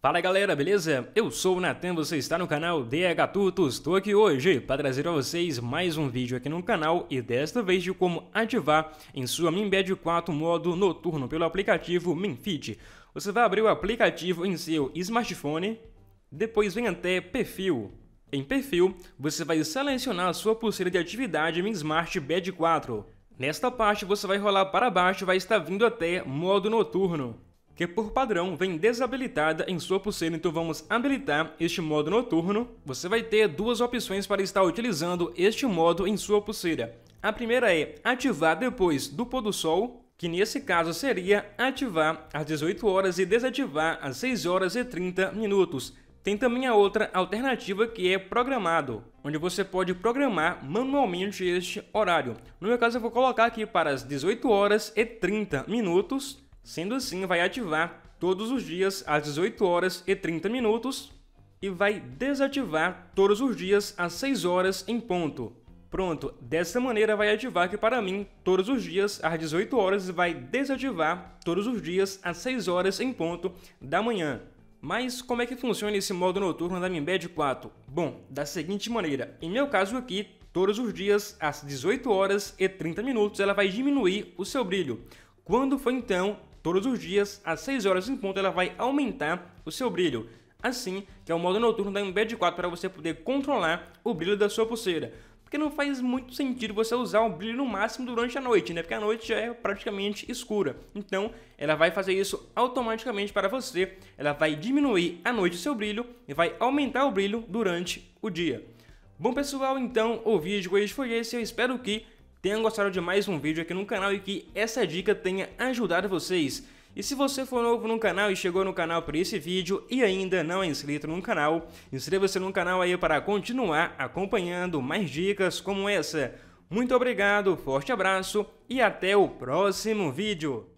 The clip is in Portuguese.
Fala galera, beleza? Eu sou o Natan, você está no canal DH Tutos. Estou aqui hoje para trazer a vocês mais um vídeo aqui no canal e desta vez de como ativar em sua Minbed 4 modo noturno pelo aplicativo Minfit. Você vai abrir o aplicativo em seu smartphone, depois vem até perfil. Em perfil, você vai selecionar a sua pulseira de atividade Minsmart Bed 4. Nesta parte, você vai rolar para baixo e vai estar vindo até modo noturno que por padrão vem desabilitada em sua pulseira, então vamos habilitar este modo noturno. Você vai ter duas opções para estar utilizando este modo em sua pulseira. A primeira é ativar depois do pôr do sol, que nesse caso seria ativar às 18 horas e desativar às 6 horas e 30 minutos. Tem também a outra alternativa que é programado, onde você pode programar manualmente este horário. No meu caso eu vou colocar aqui para as 18 horas e 30 minutos Sendo assim, vai ativar todos os dias às 18 horas e 30 minutos e vai desativar todos os dias às 6 horas em ponto. Pronto, dessa maneira vai ativar aqui para mim todos os dias às 18 horas e vai desativar todos os dias às 6 horas em ponto da manhã. Mas como é que funciona esse modo noturno da Mimbed 4? Bom, da seguinte maneira, em meu caso aqui, todos os dias às 18 horas e 30 minutos ela vai diminuir o seu brilho. Quando for então Todos os dias, às 6 horas em ponto, ela vai aumentar o seu brilho. Assim, que é o modo noturno da Embed 4 para você poder controlar o brilho da sua pulseira. Porque não faz muito sentido você usar o brilho no máximo durante a noite, né? Porque a noite já é praticamente escura. Então, ela vai fazer isso automaticamente para você. Ela vai diminuir à noite o seu brilho e vai aumentar o brilho durante o dia. Bom pessoal, então o vídeo hoje foi esse, eu espero que tenham gostado de mais um vídeo aqui no canal e que essa dica tenha ajudado vocês. E se você for novo no canal e chegou no canal por esse vídeo e ainda não é inscrito no canal, inscreva-se no canal aí para continuar acompanhando mais dicas como essa. Muito obrigado, forte abraço e até o próximo vídeo!